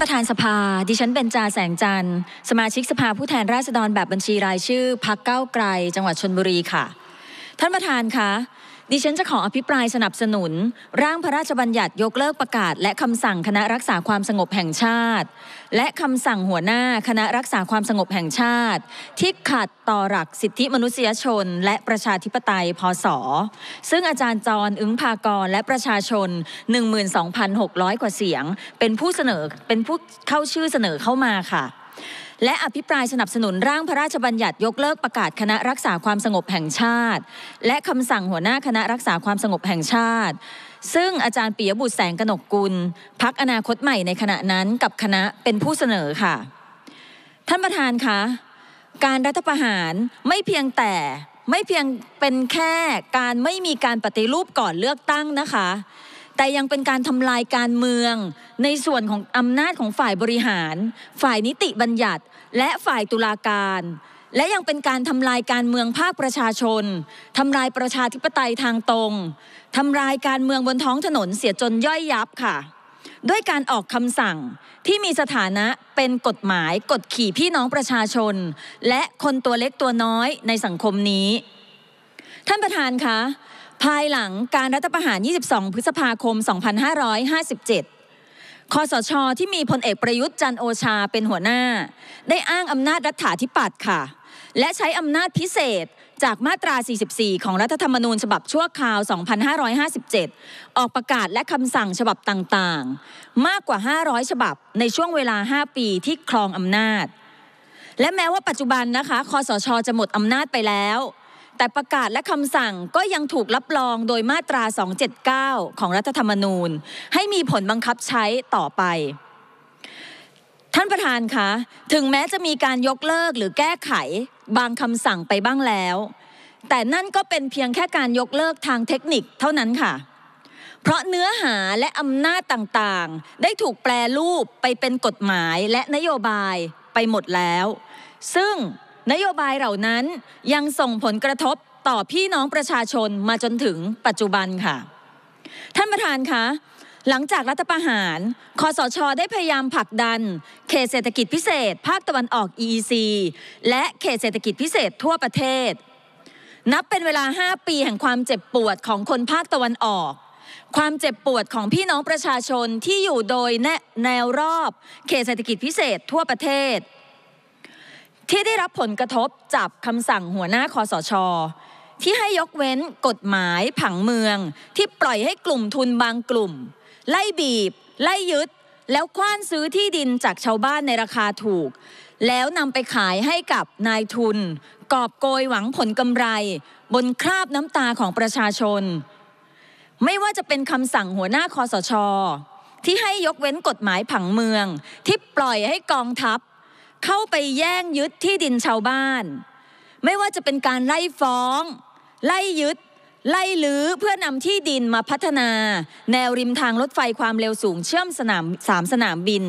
านประธานสภาดิฉันเบญจาแสงจันทร์สมาชิกสภาผู้แทนราษฎรแบบบัญชีรายชื่อ พักเก้าไกล จังหวัดชนบุรีค่ะ ท่านประธานคะดิฉันจะขออภิปรายสนับสนุน ร่างพระราชบัญญัติยกเลิกประกาศ และคำสั่งคณะรักษาความสงบแห่งชาติ และคำสั่งหัวหน้าคณะรักษาความสงบแห่งชาติ ที่ขัดต่อหลักสิทธิมนุษยชน และประชาธิปไตยพศ ซึ่งอาจารย์จร อึ้งภากร และประชาชน 12,600 กว่าเสียง เป็นผู้เสนอเป็นผู้เข้าชื่อเสนอเข้ามาค่ะและอภิปรายสนับสนุนร่างพระราชบัญญัติยกเลิกประกาศคณะรักษาความสงบแห่งชาติ และคำสั่งหัวหน้าคณะรักษาความสงบแห่งชาติ ซึ่งอาจารย์ปิยบุตรแสงกนกกุลพักอนาคตใหม่ในขณะนั้นกับคณะเป็นผู้เสนอค่ะ ท่านประธานคะการรัฐประหารไม่เพียงแต่ไม่เพียงเป็นแค่การไม่มีการปฏิรูปก่อนเลือกตั้งนะคะ แต่ยังเป็นการทำลายการเมืองในส่วนของอำนาจของฝ่ายบริหาร ฝ่ายนิติบัญญัติและฝ่ายตุลาการ และยังเป็นการทำลายการเมืองภาคประชาชนทำลายประชาธิปไตยทางตรงทำลายการเมืองบนท้องถนนเสียจนย่อยยับค่ะ ด้วยการออกคำสั่งที่มีสถานะเป็นกฎหมายกดขี่พี่น้องประชาชน และคนตัวเล็กตัวน้อยในสังคมนี้ ท่านประธานคะ ภายหลังการรัฐประหาร 22 พฤษภาคม 2557คอสชอที่มีพลเอกประยุทธ์จันโอชาเป็นหัวหน้า ได้อ้างอำนาจรัฐาธิปัตย์ค่ะ และใช้อำนาจพิเศษจากมาตรา 44 ของรัฐธรรมนูญฉบับชั่วคราว 2557 ออกประกาศและคำสั่งฉบับต่างๆ มากกว่า 500 ฉบับในช่วงเวลา 5 ปีที่ครองอำนาจ และแม้ว่าปัจจุบันนะคะคอสช จะหมดอำนาจไปแล้วแต่ประกาศและคำสั่งก็ยังถูกรับรองโดยมาตรา 279 ของรัฐธรรมนูญ ให้มีผลบังคับใช้ต่อไป ท่านประธานคะถึงแม้จะมีการยกเลิกหรือแก้ไขบางคำสั่งไปบ้างแล้ว แต่นั่นก็เป็นเพียงแค่การยกเลิกทางเทคนิคเท่านั้นค่ะ เพราะเนื้อหาและอำนาจต่าง ๆ ได้ถูกแปลรูปไปเป็นกฎหมายและนโยบายไปหมดแล้ว ซึ่งนโยบายเหล่านั้นยังส่งผลกระทบต่อพี่น้องประชาชนมาจนถึงปัจจุบันค่ะ ท่านประธานคะ หลังจากรัฐประหารคอสช ได้พยายามผลักดัน เขตเศรษฐกิจพิเศษภาคตะวันออก EEC และเขตเศรษฐกิจพิเศษทั่วประเทศ นับเป็นเวลา 5 ปีแห่งความเจ็บปวดของคนภาคตะวันออก ความเจ็บปวดของพี่น้องประชาชนที่อยู่โดยแนวรอบเขตเศรษฐกิจพิเศษทั่วประเทศที่ได้รับผลกระทบจากคำสั่งหัวหน้าคอสชที่ให้ยกเว้นกฎหมายผังเมือง ที่ปล่อยให้กลุ่มทุนบางกลุ่ม ไล่บีบ ไล่ยึด แล้วคว้านซื้อที่ดินจากชาวบ้านในราคาถูก แล้วนำไปขายให้กับนายทุน กอบโกยหวังผลกำไร บนคราบน้ำตาของประชาชน ไม่ว่าจะเป็นคำสั่งหัวหน้าคอสชที่ให้ยกเว้นกฎหมายผังเมือง ที่ปล่อยให้กองทัพเข้าไปแย่งยึดที่ดินชาวบ้าน ไม่ว่าจะเป็นการไล่ฟ้อง ไล่ยึด ไล่ลื้อเพื่อนำที่ดินมาพัฒนา แนวริมทางรถไฟความเร็วสูงเชื่อมสนามสามสนามบิน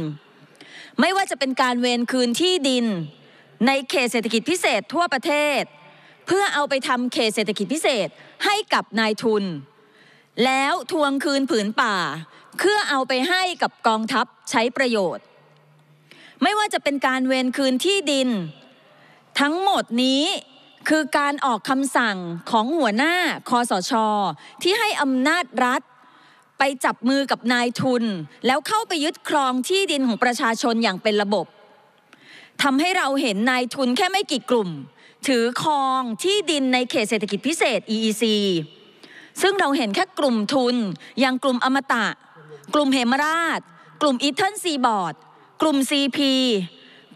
ไม่ว่าจะเป็นการเวนคืนที่ดิน ในเขตเศรษฐกิจพิเศษทั่วประเทศ เพื่อเอาไปทำเขตเศรษฐกิจพิเศษให้กับนายทุน แล้วทวงคืนผืนป่า เพื่อเอาไปให้กับกองทัพใช้ประโยชน์ไม่ว่าจะเป็นการเวนคืนที่ดิน ทั้งหมดนี้คือการออกคำสั่งของหัวหน้าคอสชอที่ให้อำนาจรัฐ ไปจับมือกับนายทุน แล้วเข้าไปยึดครองที่ดินของประชาชนอย่างเป็นระบบทำให้เราเห็นนายทุนแค่ไม่กี่กลุ่ม ถือครองที่ดินในเขตเศรษฐกิจพิเศษ EEC ซึ่งเราเห็นแค่กลุ่มทุน อย่างกลุ่มอมตะ กลุ่มเหมราช กลุ่มอีเทนซีบอร์ดกลุ่ม CP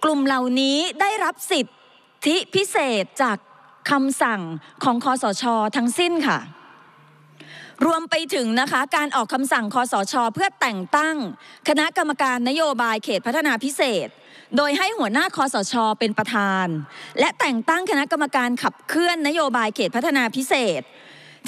กลุ่มเหล่านี้ได้รับสิทธิพิเศษจากคำสั่งของคอสช ทั้งสิ้นค่ะ รวมไปถึงนะคะการออกคำสั่งคอสช เพื่อแต่งตั้งคณะกรรมการนโยบายเขตพัฒนาพิเศษ โดยให้หัวหน้าคอสชเป็นประธาน และแต่งตั้งคณะกรรมการขับเคลื่อนนโยบายเขตพัฒนาพิเศษ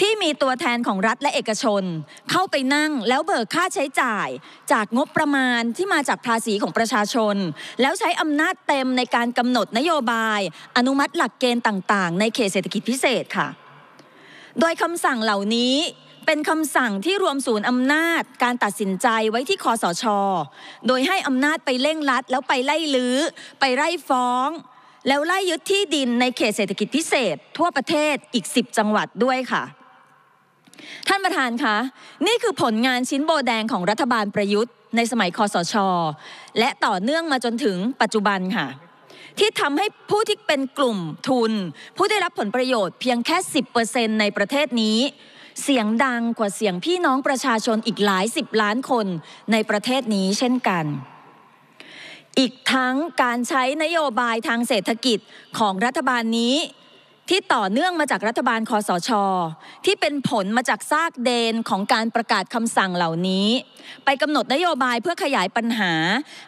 ที่มีตัวแทนของรัฐและเอกชน เข้าไปนั่งแล้วเบิกค่าใช้จ่าย จากงบประมาณที่มาจากภาษีของประชาชน แล้วใช้อำนาจเต็มในการกำหนดนโยบาย อนุมัติหลักเกณฑ์ต่างๆในเขตเศรษฐกิจพิเศษค่ะ โดยคำสั่งเหล่านี้ เป็นคำสั่งที่รวมศูนย์อำนาจการตัดสินใจไว้ที่คอสช โดยให้อำนาจไปเร่งรัดแล้วไปไล่ลือ้อไปไล่ฟ้อง แล้วไล่ยึดที่ดินในเขตเศรษฐกิจพิเศษ ทั่วประเทศอีก 10 จังหวัดด้วยค่ะท่านประธานคะนี่คือผลงานชิ้นโบแดงของรัฐบาลประยุทธ์ในสมัยคอสช และต่อเนื่องมาจนถึงปัจจุบันค่ะ ที่ทำให้ผู้ที่เป็นกลุ่มทุน ผู้ได้รับผลประโยชน์เพียงแค่ 10%ในประเทศนี้ เสียงดังกว่าเสียงพี่น้องประชาชนอีกหลายสิบล้านคนในประเทศนี้เช่นกัน อีกทั้งการใช้นโยบายทางเศรษฐกิจของรัฐบาลนี้ที่ต่อเนื่องมาจากรัฐบาลคอสช ที่เป็นผลมาจากซากเดนของการประกาศคำสั่งเหล่านี้ ไปกำหนดนโยบายเพื่อขยายปัญหา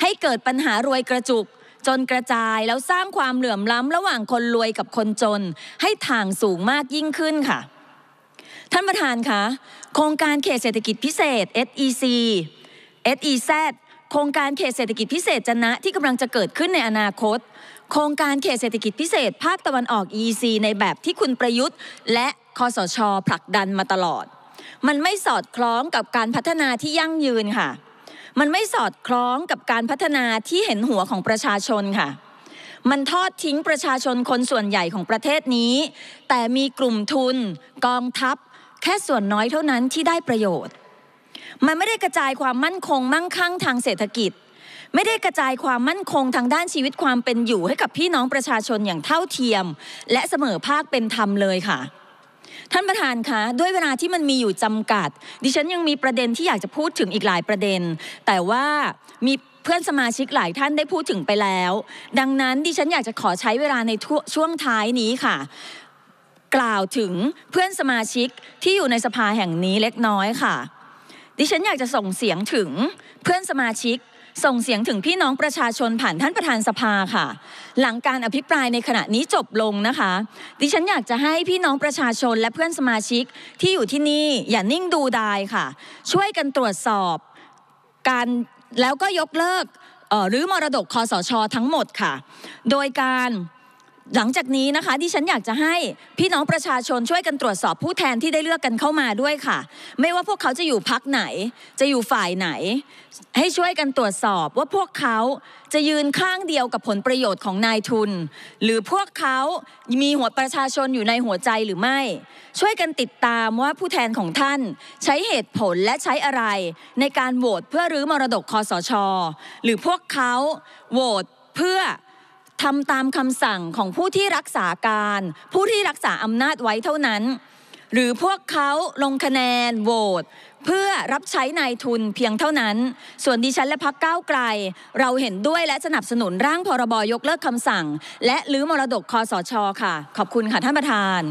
ให้เกิดปัญหารวยกระจุก จนกระจาย แล้วสร้างความเหลื่อมล้ำระหว่างคนรวยกับคนจน ให้ทางสูงมากยิ่งขึ้นค่ะ ท่านประธานคะ โครงการเขตเศรษฐกิจพิเศษ SEC SEZ โครงการเขตเศรษฐกิจพิเศษจนะที่กำลังจะเกิดขึ้นในอนาคต โครงการเขตเศรษฐกิจพิเศษภาคตะวันออก EC ในแบบที่คุณประยุทธ์ และคอสช ผลักดันมาตลอด มันไม่สอดคล้องกับการพัฒนาที่ยั่งยืนค่ะ มันไม่สอดคล้องกับการพัฒนาที่เห็นหัวของประชาชนค่ะ มันทอดทิ้งประชาชนคนส่วนใหญ่ของประเทศนี้ แต่มีกลุ่มทุน กองทัพ แค่ส่วนน้อยเท่านั้นที่ได้ประโยชน์มันไม่ได้กระจายความมั่นคงมั่งคั่งทางเศรษฐกิจ ไม่ได้กระจายความมั่นคงทางด้านชีวิตความเป็นอยู่ ให้กับพี่น้องประชาชนอย่างเท่าเทียม และเสมอภาคเป็นธรรมเลยค่ะ ท่านประธานคะ ด้วยเวลาที่มันมีอยู่จำกัด ดิฉันยังมีประเด็นที่อยากจะพูดถึงอีกหลายประเด็น แต่ว่ามีเพื่อนสมาชิกหลายท่านได้พูดถึงไปแล้ว ดังนั้น ดิฉันอยากจะขอใช้เวลาในช่วงท้ายนี้ค่ะ กล่าวถึงเพื่อนสมาชิกที่อยู่ในสภาแห่งนี้เล็กน้อยค่ะดิฉันอยากจะส่งเสียงถึงเพื่อนสมาชิกส่งเสียงถึงพี่น้องประชาชนผ่านท่านประธานสภาค่ะ หลังการอภิปรายในขณะนี้จบลงนะคะ ดิฉันอยากจะให้พี่น้องประชาชนและเพื่อนสมาชิกที่อยู่ที่นี่อย่านิ่งดูดายค่ะ ช่วยกันตรวจสอบ การแล้วก็ยกเลิกหรือมรดกคอสช ทั้งหมดค่ะ โดยการหลังจากนี้นะคะที่ฉันอยากจะให้พี่น้องประชาชนช่วยกันตรวจสอบผู้แทนที่ได้เลือกกันเข้ามาด้วยค่ะ ไม่ว่าพวกเขาจะอยู่พักไหน จะอยู่ฝ่ายไหน ให้ช่วยกันตรวจสอบว่าพวกเขาจะยืนข้างเดียวกับผลประโยชน์ของนายทุน หรือพวกเขามีหัวประชาชนอยู่ในหัวใจหรือไม่ ช่วยกันติดตามว่าผู้แทนของท่าน ใช้เหตุผลและใช้อะไร ในการโหวตเพื่อรื้อมรดกคอสช หรือพวกเขา โหวตเพื่อทำตามคำสั่งของผู้ที่รักษาการ ผู้ที่รักษาอำนาจไว้เท่านั้น หรือพวกเขาลงคะแนนโหวตเพื่อรับใช้นายทุนเพียงเท่านั้น ส่วนดิฉันและพักก้าวไกล เราเห็นด้วยและสนับสนุนร่างพรบยกเลิกคำสั่ง และรื้อมรดกคอสช ค่ะ ขอบคุณค่ะ ท่านประธาน